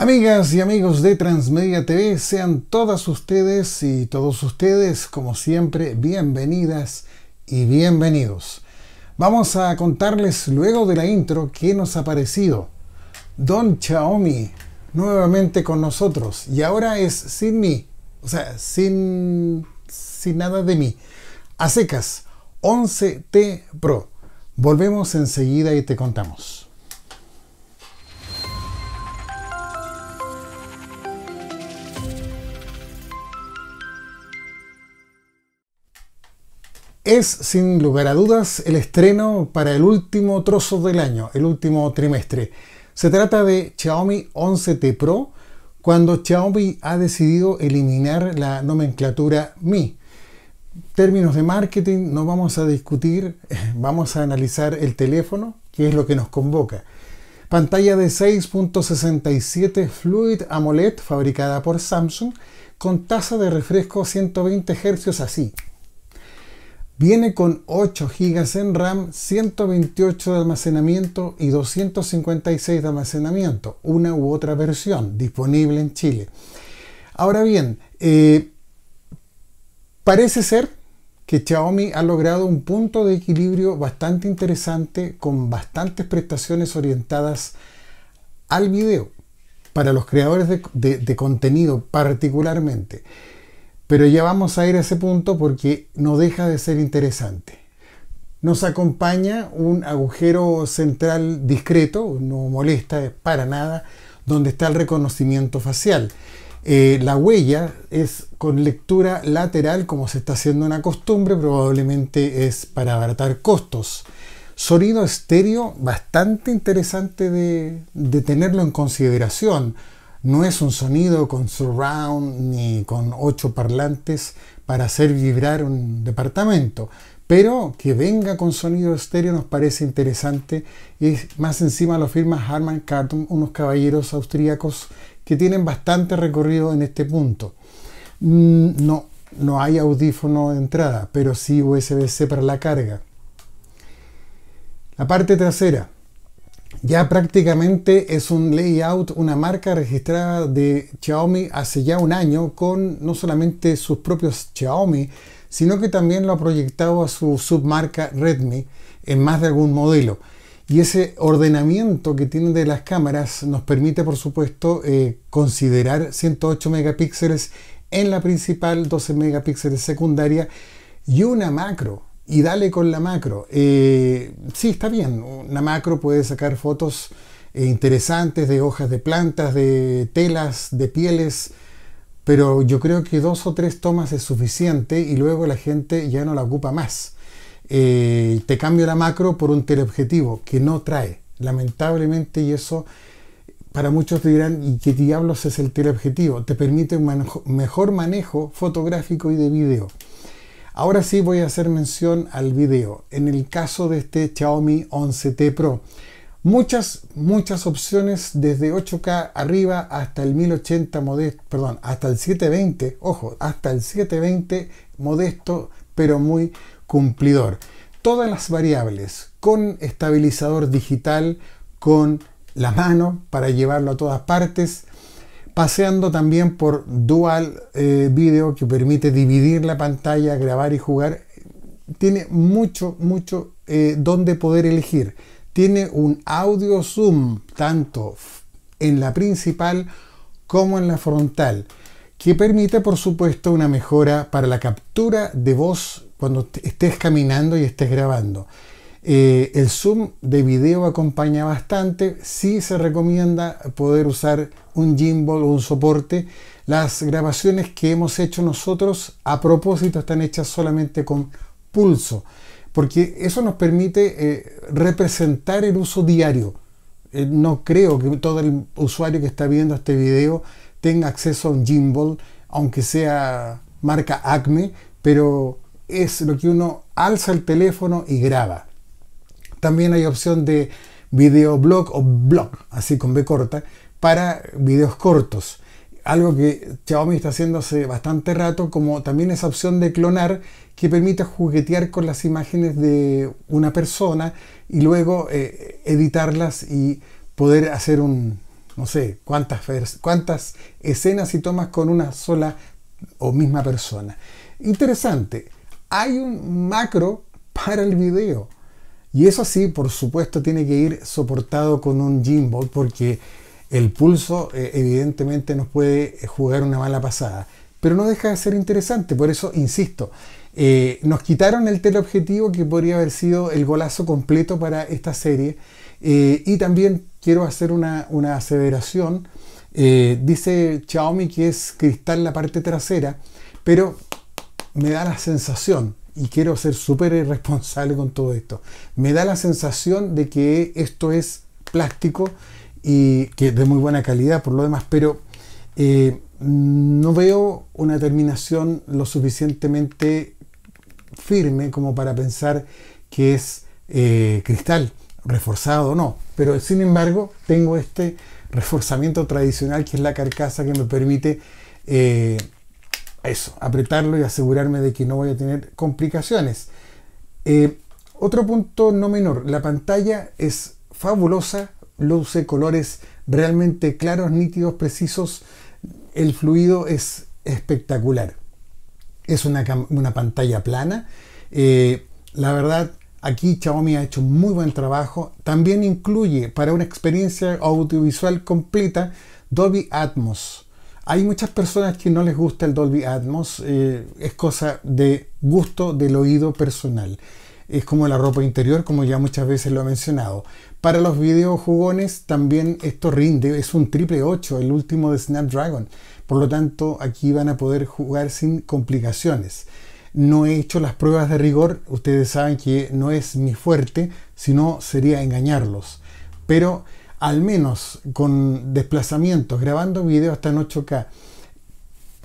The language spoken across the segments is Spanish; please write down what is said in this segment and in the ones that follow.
Amigas y amigos de Transmedia TV, sean todas ustedes y todos ustedes, como siempre, bienvenidas y bienvenidos. Vamos a contarles luego de la intro qué nos ha parecido. Don Xiaomi, nuevamente con nosotros, y ahora es sin mí, o sea, sin, sin nada de mí. A secas, 11T Pro. Volvemos enseguida y te contamos. es sin lugar a dudas el estreno para el último trozo del año, el último trimestre. Se trata de Xiaomi 11T Pro, cuando Xiaomi ha decidido eliminar la nomenclatura Mi. Términos de marketing no vamos a discutir, vamos a analizar el teléfono, que es lo que nos convoca. Pantalla de 6.67 Fluid AMOLED fabricada por Samsung con tasa de refresco 120 Hz así, Viene con 8 GB en RAM, 128 de almacenamiento y 256 de almacenamiento, una u otra versión disponible en Chile. Ahora bien, eh, parece ser que Xiaomi ha logrado un punto de equilibrio bastante interesante con bastantes prestaciones orientadas al video, para los creadores de contenido particularmente. Pero ya vamos a ir a ese punto porque no deja de ser interesante. Nos acompaña un agujero central discreto, no molesta para nada, donde está el reconocimiento facial. Eh, la huella es con lectura lateral, como se está haciendo una costumbre, probablemente es para abaratar costos. Sonido estéreo, bastante interesante de tenerlo en consideración no es un sonido con surround ni con ocho parlantes para hacer vibrar un departamento, pero que venga con sonido estéreo nos parece interesante y más encima lo firma Harman Kardon, unos caballeros austríacos que tienen bastante recorrido en este punto. Mm, no, no hay audífono de entrada, pero sí USB-C para la carga. La parte trasera, ya prácticamente es un layout, una marca registrada de Xiaomi hace ya un año con no solamente sus propios Xiaomi, sino que también lo ha proyectado a su submarca Redmi en más de algún modelo. Y ese ordenamiento que tienen de las cámaras nos permite, por supuesto, eh, considerar 108 megapíxeles en la principal, 12 megapíxeles secundaria y una macro y dale con la macro. Eh, sí, está bien, una macro puede sacar fotos eh, interesantes de hojas de plantas, de telas, de pieles, pero yo creo que dos o tres tomas es suficiente y luego la gente ya no la ocupa más. Eh, te cambio la macro por un teleobjetivo que no trae, lamentablemente, y eso para muchos te dirán, ¿y qué diablos es el teleobjetivo? Te permite un mejor manejo fotográfico y de video. Ahora sí voy a hacer mención al video. En el caso de este Xiaomi 11T Pro, muchas, muchas opciones desde 8K arriba hasta el 1080 modesto, perdón, hasta el 720, ojo, hasta el 720 modesto, pero muy cumplidor. Todas las variables con estabilizador digital, con la mano para llevarlo a todas partes, paseando también por Dual eh, Video que permite dividir la pantalla, grabar y jugar. Tiene mucho, mucho eh, donde poder elegir. Tiene un audio zoom tanto en la principal como en la frontal, que permite por supuesto una mejora para la captura de voz cuando estés caminando y estés grabando. Eh, el zoom de video acompaña bastante. Sí se recomienda poder usar un gimbal o un soporte. Las grabaciones que hemos hecho nosotros a propósito están hechas solamente con pulso, porque eso nos permite eh, representar el uso diario. Eh, no creo que todo el usuario que está viendo este video tenga acceso a un gimbal, aunque sea marca Acme, pero es lo que uno alza el teléfono y graba también hay opción de videoblog o blog, así con B corta, para videos cortos. Algo que Xiaomi está haciendo hace bastante rato, como también esa opción de clonar que permite juguetear con las imágenes de una persona y luego eh, editarlas y poder hacer un, no sé, cuántas, cuántas escenas y tomas con una sola o misma persona. Interesante, hay un macro para el video y eso sí, por supuesto, tiene que ir soportado con un gimbal porque el pulso eh, evidentemente nos puede eh, jugar una mala pasada. Pero no deja de ser interesante, por eso insisto, eh, nos quitaron el teleobjetivo que podría haber sido el golazo completo para esta serie. y también quiero hacer una, una aseveración. dice Xiaomi que es cristal la parte trasera, pero me da la sensación y quiero ser súper responsable con todo esto. Me da la sensación de que esto es plástico y que es de muy buena calidad por lo demás, pero eh, no veo una terminación lo suficientemente firme como para pensar que es eh, cristal, reforzado o no. Pero sin embargo, tengo este reforzamiento tradicional que es la carcasa que me permite eh, eso, apretarlo y asegurarme de que no voy a tener complicaciones. Eh, otro punto no menor, la pantalla es fabulosa, luce colores realmente claros, nítidos, precisos, el fluido es espectacular. Es una, una pantalla plana. Eh, la verdad, aquí Xiaomi ha hecho muy buen trabajo. También incluye para una experiencia audiovisual completa Dolby Atmos hay muchas personas que no les gusta el Dolby Atmos, eh, es cosa de gusto del oído personal. Es como la ropa interior, como ya muchas veces lo he mencionado. Para los videojugones también esto rinde, es un triple 8, el último de Snapdragon. Por lo tanto, aquí van a poder jugar sin complicaciones. No he hecho las pruebas de rigor, ustedes saben que no es mi fuerte, sino sería engañarlos. Pero al menos con desplazamientos, grabando video hasta en 8K,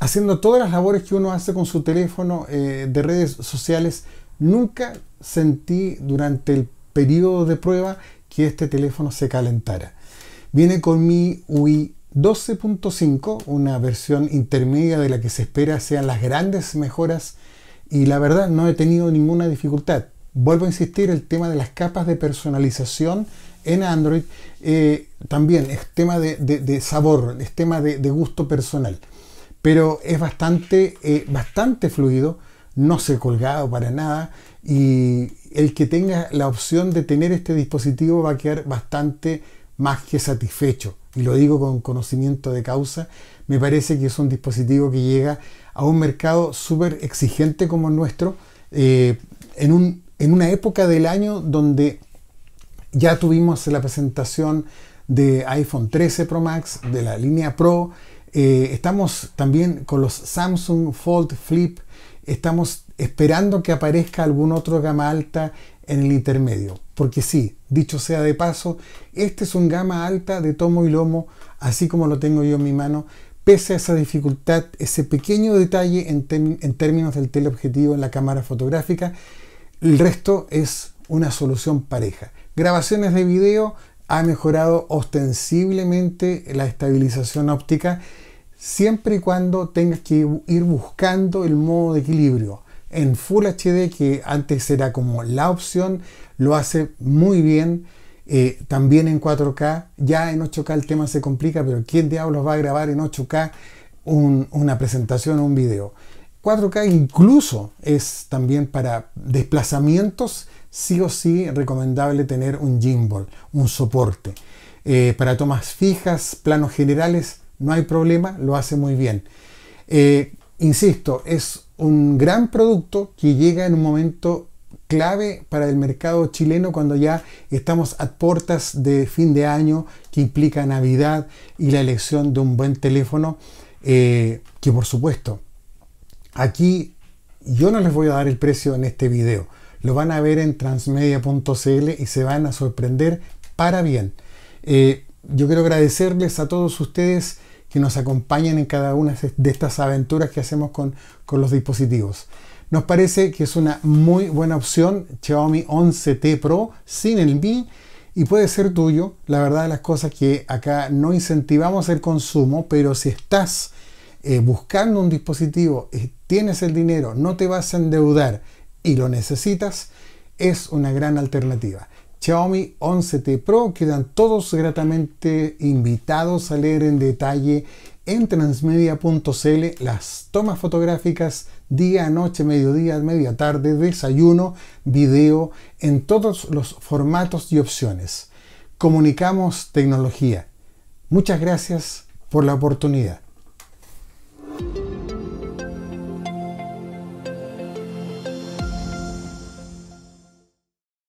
haciendo todas las labores que uno hace con su teléfono eh, de redes sociales, nunca sentí durante el periodo de prueba que este teléfono se calentara. Viene con mi UI 12.5, una versión intermedia de la que se espera sean las grandes mejoras y la verdad no he tenido ninguna dificultad. Vuelvo a insistir, el tema de las capas de personalización en Android, eh, también es tema de, sabor, es tema de, gusto personal. Pero es bastante, eh, bastante fluido, no se colgado para nada y el que tenga la opción de tener este dispositivo va a quedar bastante más que satisfecho. Y lo digo con conocimiento de causa, me parece que es un dispositivo que llega a un mercado súper exigente como el nuestro, eh, en, un, en una época del año donde ya tuvimos la presentación de iPhone 13 Pro Max, de la línea Pro. Eh, estamos también con los Samsung Fold Flip. Estamos esperando que aparezca algún otro gama alta en el intermedio. Porque sí, dicho sea de paso, este es un gama alta de tomo y lomo, así como lo tengo yo en mi mano, pese a esa dificultad, ese pequeño detalle en términos del teleobjetivo en la cámara fotográfica. El resto es una solución pareja grabaciones de video, ha mejorado ostensiblemente la estabilización óptica siempre y cuando tengas que ir buscando el modo de equilibrio. En Full HD, que antes era como la opción, lo hace muy bien. Eh, también en 4K, ya en 8K el tema se complica, pero ¿quién diablos va a grabar en 8K una presentación o un video? 4K incluso es también para desplazamientos sí o sí recomendable tener un gimbal, un soporte. Eh, para tomas fijas, planos generales, no hay problema, lo hace muy bien. Eh, insisto, es un gran producto que llega en un momento clave para el mercado chileno cuando ya estamos a puertas de fin de año que implica Navidad y la elección de un buen teléfono eh, que por supuesto aquí yo no les voy a dar el precio en este video lo van a ver en transmedia.cl y se van a sorprender para bien. Eh, yo quiero agradecerles a todos ustedes que nos acompañan en cada una de estas aventuras que hacemos con, los dispositivos. Nos parece que es una muy buena opción Xiaomi 11T Pro sin el Mi y puede ser tuyo. La verdad de las cosas que acá no incentivamos el consumo, pero si estás eh, buscando un dispositivo, eh, tienes el dinero, no te vas a endeudar, y lo necesitas, es una gran alternativa. Xiaomi 11T Pro quedan todos gratamente invitados a leer en detalle en transmedia.cl las tomas fotográficas día, noche, mediodía, media tarde, desayuno, video, en todos los formatos y opciones. Comunicamos tecnología. Muchas gracias por la oportunidad.